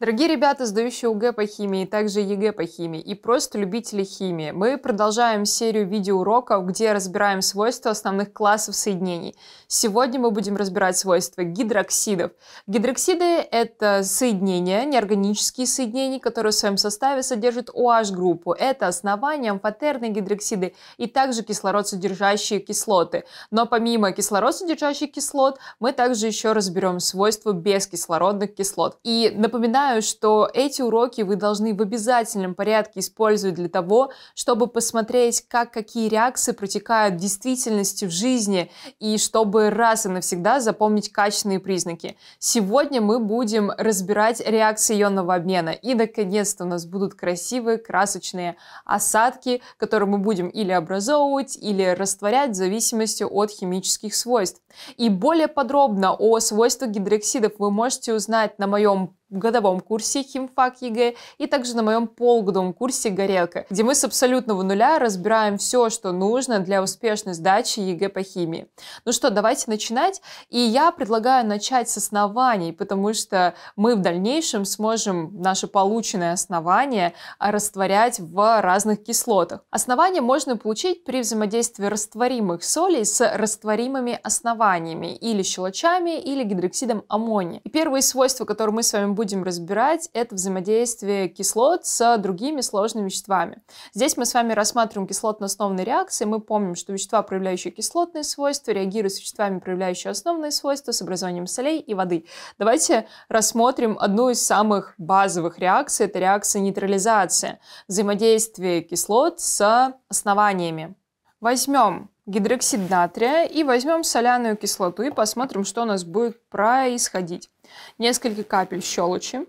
Дорогие ребята, сдающие УГЭ по химии, также ЕГЭ по химии и просто любители химии, мы продолжаем серию видеоуроков, где разбираем свойства основных классов соединений. Сегодня мы будем разбирать свойства гидроксидов. Гидроксиды – это соединения, неорганические соединения, которые в своем составе содержат OH-группу. Это основания, амфотерные гидроксиды и также кислородсодержащие кислоты. Но помимо кислородсодержащих кислот, мы также еще разберем свойства бескислородных кислот. И напоминаю, напоминаю, что эти уроки вы должны в обязательном порядке использовать для того, чтобы посмотреть, как какие реакции протекают в действительности в жизни, и чтобы раз и навсегда запомнить качественные признаки. Сегодня мы будем разбирать реакции ионного обмена, и наконец-то у нас будут красивые красочные осадки, которые мы будем или образовывать, или растворять в зависимости от химических свойств. И более подробно о свойствах гидроксидов вы можете узнать на моем годовом курсе химфак ЕГЭ и также на моем полгодовом курсе горелка, где мы с абсолютного нуля разбираем все, что нужно для успешной сдачи ЕГЭ по химии. Ну что, давайте начинать. И я предлагаю начать с оснований, потому что мы в дальнейшем сможем наши полученные основания растворять в разных кислотах. Основания можно получить при взаимодействии растворимых солей с растворимыми основаниями или щелочами или гидроксидом аммония. И первые свойства, которые мы с вами будем разбирать, это взаимодействие кислот с другими сложными веществами. Здесь мы с вами рассматриваем кислотно-основные реакции. Мы помним, что вещества, проявляющие кислотные свойства, реагируют с веществами, проявляющими основные свойства, с образованием солей и воды. Давайте рассмотрим одну из самых базовых реакций. Это реакция нейтрализации. Взаимодействие кислот с основаниями. Возьмем гидроксид натрия и возьмем соляную кислоту и посмотрим, что у нас будет происходить несколько капель щелочи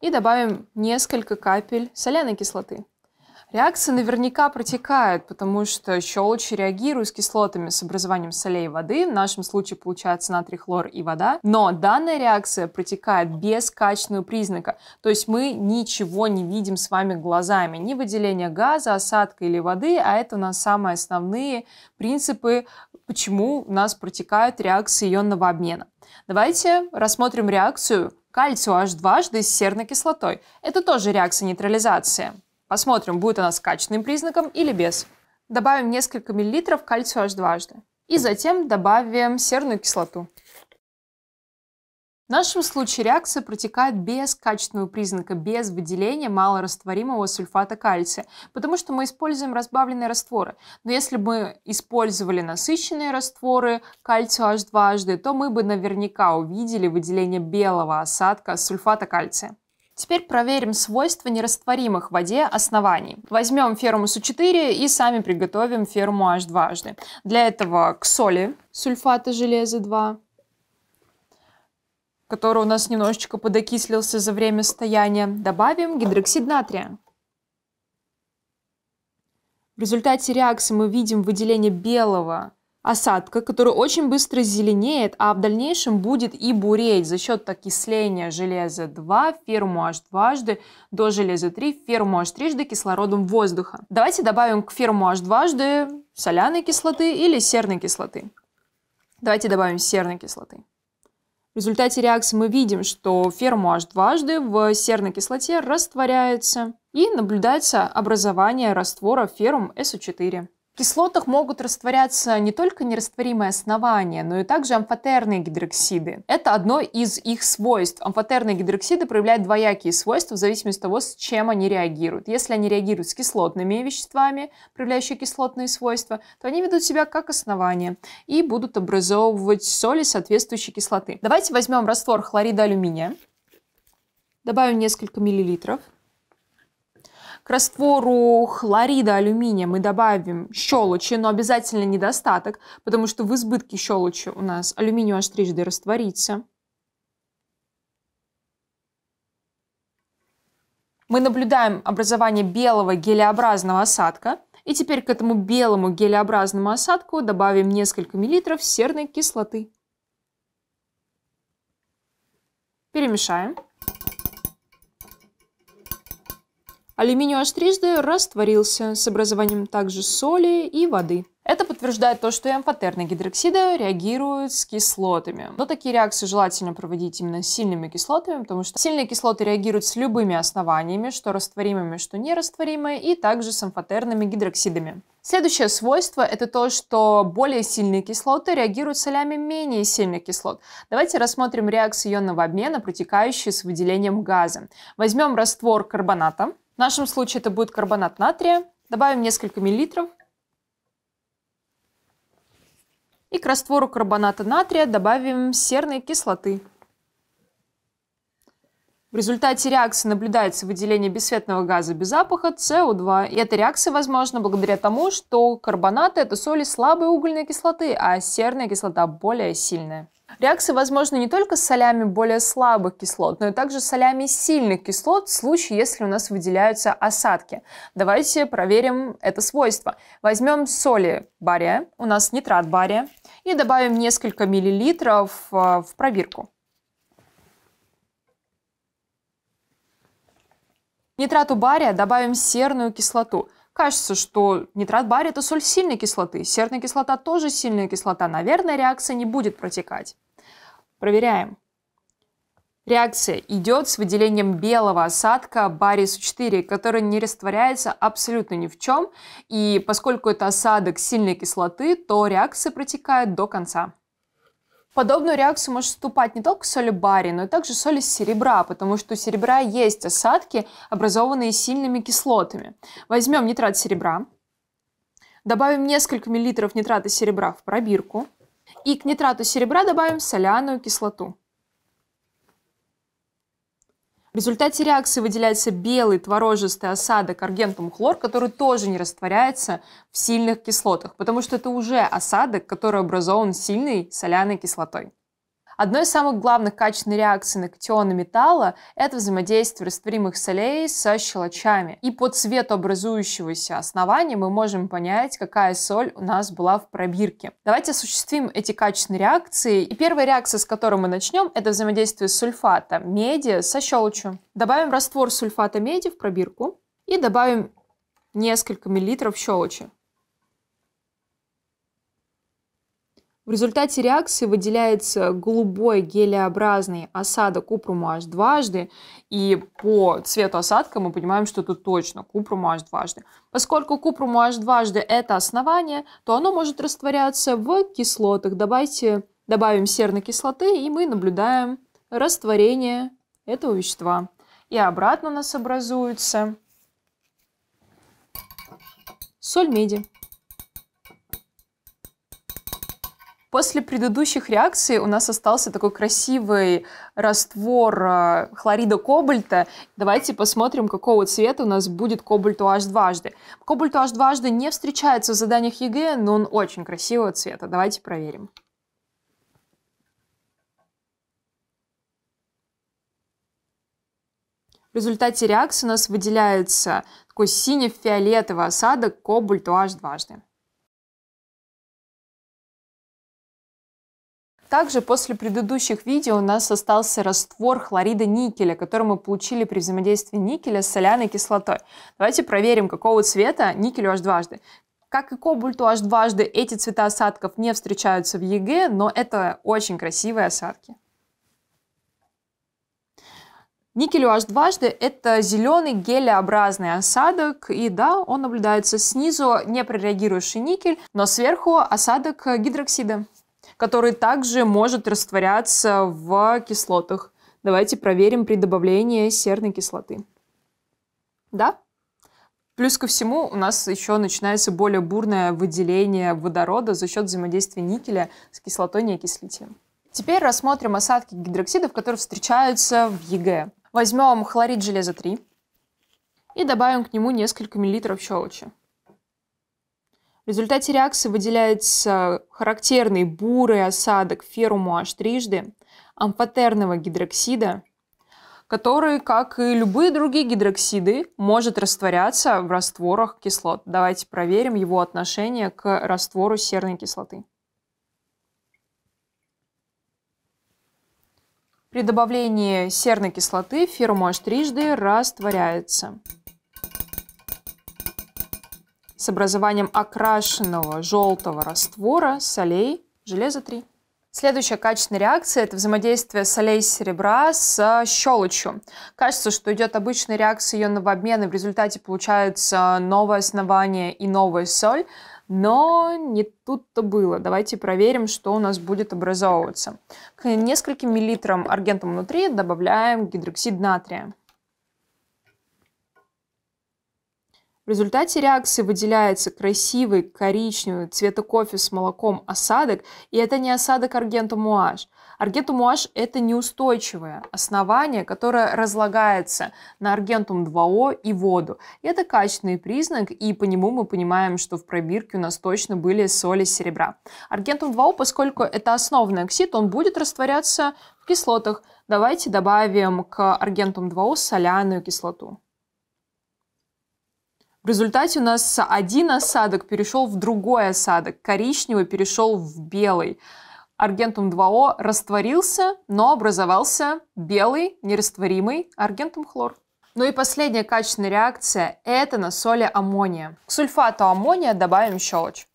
и добавим несколько капель соляной кислоты. Реакция наверняка протекает, потому что щелочи реагируют с кислотами с образованием солей и воды. В нашем случае получается натрий, хлор и вода. Но данная реакция протекает без качественного признака. То есть мы ничего не видим с вами глазами. Ни выделения газа, осадка или воды, а это у нас самые основные принципы, почему у нас протекают реакции ионного обмена. Давайте рассмотрим реакцию кальция H дважды с серной кислотой. Это тоже реакция нейтрализации. Посмотрим, будет она с качественным признаком или без. Добавим несколько миллилитров кальция H дважды. И затем добавим серную кислоту. В нашем случае реакция протекает без качественного признака, без выделения малорастворимого сульфата кальция, потому что мы используем разбавленные растворы. Но если бы мы использовали насыщенные растворы кальция H2, HD, то мы бы наверняка увидели выделение белого осадка сульфата кальция. Теперь проверим свойства нерастворимых в воде оснований. Возьмем фермус У4 и сами приготовим ферму H2. HD. Для этого к соли сульфата железа 2, который у нас немножечко подокислился за время стояния, добавим гидроксид натрия. В результате реакции мы видим выделение белого осадка, который очень быстро зеленеет, а в дальнейшем будет и буреть за счет окисления железа 2, ферму H дважды, до железа 3, ферму H трижды кислородом воздуха. Давайте добавим к ферму H дважды соляной кислоты или серной кислоты. Давайте добавим серной кислоты. В результате реакции мы видим, что ферму аж дважды в серной кислоте растворяется и наблюдается образование раствора ферум СО4 кислотах могут растворяться не только нерастворимые основания, но и также амфотерные гидроксиды. Это одно из их свойств. Амфотерные гидроксиды проявляют двоякие свойства в зависимости от того, с чем они реагируют. Если они реагируют с кислотными веществами, проявляющие кислотные свойства, то они ведут себя как основание и будут образовывать соли соответствующей кислоты. Давайте возьмем раствор хлорида алюминия, добавим несколько миллилитров – к раствору хлорида алюминия мы добавим щелочи, но обязательно недостаток, потому что в избытке щелочи у нас алюминий h трижды растворится. Мы наблюдаем образование белого гелеобразного осадка. И теперь к этому белому гелеобразному осадку добавим несколько миллилитров серной кислоты. Перемешаем. Алюминиевый штрижды растворился с образованием также соли и воды. Это подтверждает то, что эмфотерные гидроксиды реагируют с кислотами. Но такие реакции желательно проводить именно с сильными кислотами, потому что сильные кислоты реагируют с любыми основаниями, что растворимыми, что нерастворимыми, и также с эмфотерными гидроксидами. Следующее свойство – это то, что более сильные кислоты реагируют с солями менее сильных кислот. Давайте рассмотрим реакции ионного обмена, протекающие с выделением газа. Возьмем раствор карбоната, в нашем случае это будет карбонат натрия. Добавим несколько миллилитров. И к раствору карбоната натрия добавим серной кислоты. В результате реакции наблюдается выделение бесцветного газа без запаха СО2. И эта реакция возможна благодаря тому, что карбонаты – это соли слабой угольной кислоты, а серная кислота более сильная. Реакции возможны не только с солями более слабых кислот, но и также с солями сильных кислот в случае, если у нас выделяются осадки. Давайте проверим это свойство. Возьмем соли бария, у нас нитрат бария, и добавим несколько миллилитров а, в пробирку. Нитрату бария добавим серную кислоту – кажется, что нитрат бария – это соль сильной кислоты. Серная кислота тоже сильная кислота. Наверное, реакция не будет протекать. Проверяем. Реакция идет с выделением белого осадка барис-4, который не растворяется абсолютно ни в чем. И поскольку это осадок сильной кислоты, то реакция протекает до конца. Подобную реакцию может вступать не только соли бария, но и также соли серебра, потому что у серебра есть осадки, образованные сильными кислотами. Возьмем нитрат серебра, добавим несколько миллилитров нитрата серебра в пробирку и к нитрату серебра добавим соляную кислоту результате реакции выделяется белый творожистый осадок аргентум хлор, который тоже не растворяется в сильных кислотах, потому что это уже осадок, который образован сильной соляной кислотой. Одной из самых главных качественных реакций на катионы металла – это взаимодействие растворимых солей со щелочами. И по цвету образующегося основания мы можем понять, какая соль у нас была в пробирке. Давайте осуществим эти качественные реакции. И первая реакция, с которой мы начнем, это взаимодействие сульфата меди со щелочью. Добавим раствор сульфата меди в пробирку и добавим несколько миллилитров щелочи. В результате реакции выделяется голубой гелеобразный осадок купруму аж дважды, и по цвету осадка мы понимаем, что это точно купруму аж дважды. Поскольку купруму аж дважды это основание, то оно может растворяться в кислотах. Добавьте, добавим серной кислоты, и мы наблюдаем растворение этого вещества. И обратно у нас образуется соль меди. После предыдущих реакций у нас остался такой красивый раствор э, хлорида кобальта. Давайте посмотрим, какого цвета у нас будет кобальт UH дважды. Кобальт UH дважды не встречается в заданиях ЕГЭ, но он очень красивого цвета. Давайте проверим. В результате реакции у нас выделяется такой сине-фиолетовый осадок кобальт UH дважды. Также после предыдущих видео у нас остался раствор хлорида никеля, который мы получили при взаимодействии никеля с соляной кислотой. Давайте проверим, какого цвета никелю аж дважды. Как и кобальту аж дважды, эти цвета осадков не встречаются в ЕГЭ, но это очень красивые осадки. Никелю аж дважды – это зеленый гелеобразный осадок, и да, он наблюдается снизу, не прореагирующий никель, но сверху осадок гидроксида который также может растворяться в кислотах. Давайте проверим при добавлении серной кислоты. Да? Плюс ко всему у нас еще начинается более бурное выделение водорода за счет взаимодействия никеля с кислотой неокислителем. Теперь рассмотрим осадки гидроксидов, которые встречаются в ЕГЭ. Возьмем хлорид железа 3 и добавим к нему несколько миллилитров щелочи. В результате реакции выделяется характерный бурый осадок ферума H трижды амфотерного гидроксида, который, как и любые другие гидроксиды, может растворяться в растворах кислот. Давайте проверим его отношение к раствору серной кислоты. При добавлении серной кислоты ферум H трижды растворяется с образованием окрашенного желтого раствора солей железа-3. Следующая качественная реакция – это взаимодействие солей серебра с э, щелочью. Кажется, что идет обычная реакция ионного обмена, в результате получается новое основание и новая соль, но не тут-то было. Давайте проверим, что у нас будет образовываться. К нескольким миллилитрам аргентам внутри добавляем гидроксид натрия. В результате реакции выделяется красивый коричневый цвета кофе с молоком осадок, и это не осадок аргента муаш. Аргентум муаш – это неустойчивое основание, которое разлагается на аргентум 2О и воду. И это качественный признак, и по нему мы понимаем, что в пробирке у нас точно были соли серебра. Аргентум 2О, поскольку это основный оксид, он будет растворяться в кислотах. Давайте добавим к аргентум 2О соляную кислоту. В результате у нас один осадок перешел в другой осадок, коричневый перешел в белый. Аргентум 2О растворился, но образовался белый, нерастворимый аргентум хлор. Ну и последняя качественная реакция – это на соли аммония. К сульфату аммония добавим щелочь.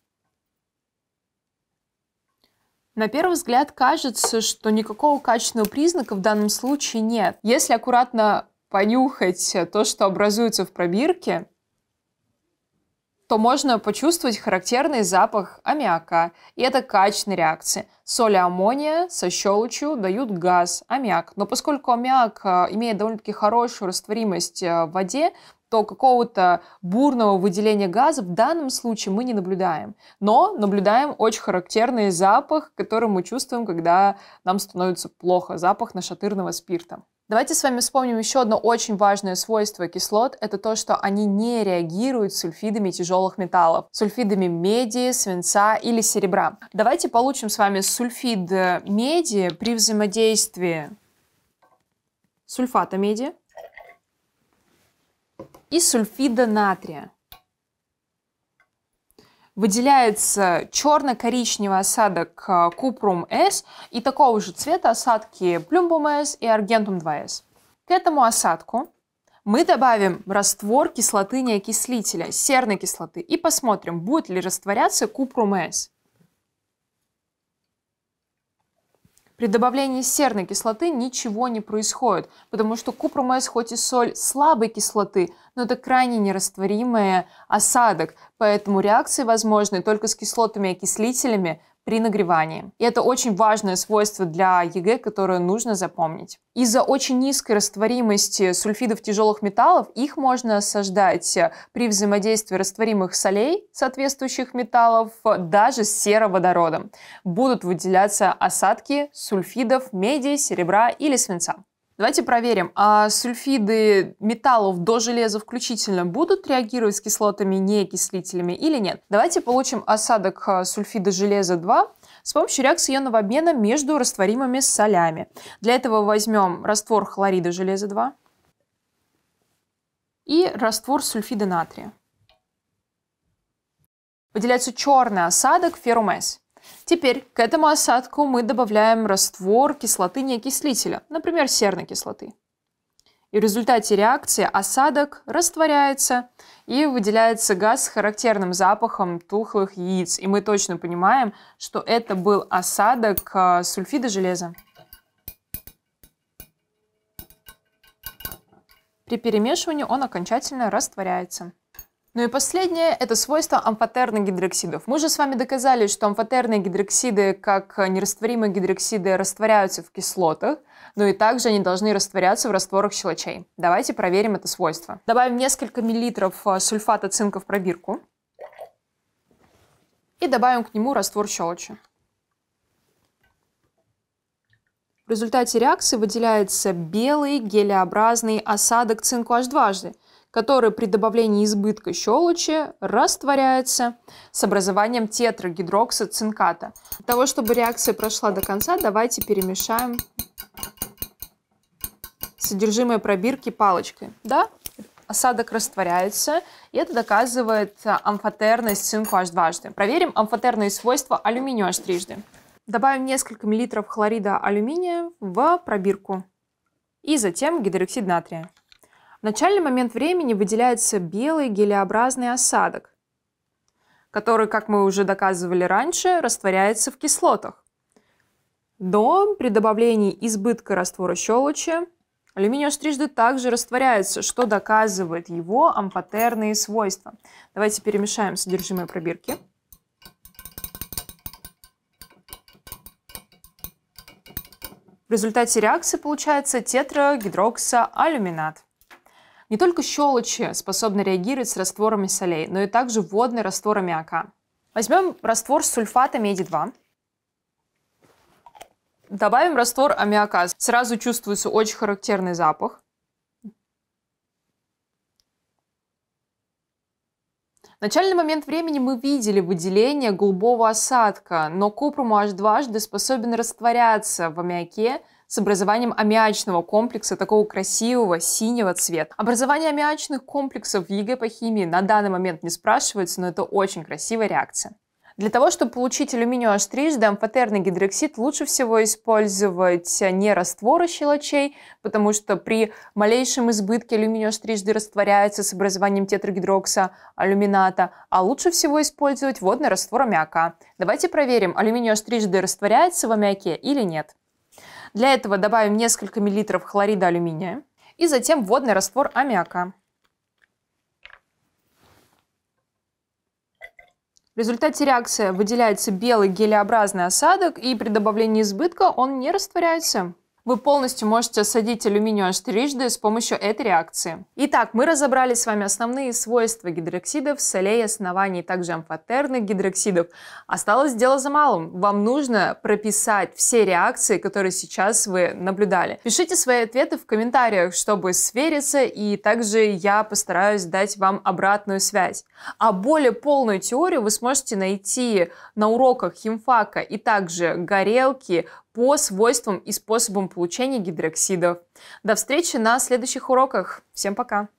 На первый взгляд кажется, что никакого качественного признака в данном случае нет. Если аккуратно понюхать то, что образуется в пробирке, то можно почувствовать характерный запах аммиака, и это качественная реакция: Соль и аммония со щелочью дают газ, аммиак. Но поскольку аммиак э, имеет довольно-таки хорошую растворимость э, в воде, то какого-то бурного выделения газа в данном случае мы не наблюдаем. Но наблюдаем очень характерный запах, который мы чувствуем, когда нам становится плохо, запах нашатырного спирта. Давайте с вами вспомним еще одно очень важное свойство кислот. Это то, что они не реагируют с сульфидами тяжелых металлов. Сульфидами меди, свинца или серебра. Давайте получим с вами сульфид э, меди при взаимодействии сульфата меди и сульфида натрия выделяется черно-коричневый осадок а, купрум S и такого же цвета осадки плюмбум S и аргентум 2S. К этому осадку мы добавим раствор кислоты неокислителя, серной кислоты, и посмотрим, будет ли растворяться купрум S. При добавлении серной кислоты ничего не происходит, потому что купромес хоть и соль слабой кислоты, но это крайне нерастворимый осадок, поэтому реакции возможны только с кислотами-окислителями, при нагревании. И это очень важное свойство для ЕГЭ, которое нужно запомнить. Из-за очень низкой растворимости сульфидов тяжелых металлов их можно осаждать э, при взаимодействии растворимых солей соответствующих металлов даже с сероводородом. Будут выделяться осадки сульфидов меди, серебра или свинца. Давайте проверим, а сульфиды металлов до железа включительно будут реагировать с кислотами, не кислителями или нет? Давайте получим осадок а, сульфида железа 2 с помощью реакции ионного обмена между растворимыми солями. Для этого возьмем раствор хлорида железа 2 и раствор сульфида натрия. Выделяется черный осадок ферумес. Теперь к этому осадку мы добавляем раствор кислоты неокислителя, например, серной кислоты. И в результате реакции осадок растворяется и выделяется газ с характерным запахом тухлых яиц. И мы точно понимаем, что это был осадок э, сульфида железа. При перемешивании он окончательно растворяется. Ну и последнее – это свойство амфотерных гидроксидов. Мы же с вами доказали, что амфотерные гидроксиды, как нерастворимые гидроксиды, растворяются в кислотах, но и также они должны растворяться в растворах щелочей. Давайте проверим это свойство. Добавим несколько миллилитров э, сульфата цинка в пробирку и добавим к нему раствор щелочи. В результате реакции выделяется белый гелеобразный осадок цинку H дважды – который при добавлении избытка щелочи растворяется с образованием тетрагидроксоцинката. Для того, чтобы реакция прошла до конца, давайте перемешаем содержимое пробирки палочкой. Да? Осадок растворяется, и это доказывает амфотерность цинку аж дважды. Проверим амфотерные свойства алюминию аж трижды. Добавим несколько миллилитров хлорида алюминия в пробирку и затем гидроксид натрия. В начальный момент времени выделяется белый гелеобразный осадок, который, как мы уже доказывали раньше, растворяется в кислотах. Но при добавлении избытка раствора щелочи алюминий h также растворяется, что доказывает его ампатерные свойства. Давайте перемешаем содержимое пробирки. В результате реакции получается тетрагидроксоалюминат. Не только щелочи способны реагировать с растворами солей, но и также водный раствор аммиака. Возьмем раствор сульфата меди-2. Добавим раствор аммиака. Сразу чувствуется очень характерный запах. В начальный момент времени мы видели выделение голубого осадка, но купрум H дважды способен растворяться в аммиаке с образованием аммиачного комплекса такого красивого синего цвета. Образование аммиачных комплексов в ЕГЭ по химии на данный момент не спрашивается, но это очень красивая реакция. Для того, чтобы получить алюминиевый штрих, амфотерный гидроксид лучше всего использовать не растворы щелочей, потому что при малейшем избытке алюминиевый штрижды растворяется с образованием тетрагидрокса алюмината, а лучше всего использовать водный раствор аммиака. Давайте проверим, алюминиевый штрижды растворяется в аммиаке или нет. Для этого добавим несколько миллилитров хлорида алюминия и затем водный раствор аммиака. В результате реакции выделяется белый гелеобразный осадок, и при добавлении избытка он не растворяется. Вы полностью можете осадить алюминиевую трижды с помощью этой реакции. Итак, мы разобрали с вами основные свойства гидроксидов, солей оснований, также амфотерных гидроксидов. Осталось дело за малым. Вам нужно прописать все реакции, которые сейчас вы наблюдали. Пишите свои ответы в комментариях, чтобы свериться, и также я постараюсь дать вам обратную связь. А более полную теорию вы сможете найти на уроках химфака и также горелки по свойствам и способам получения гидроксидов. До встречи на следующих уроках. Всем пока!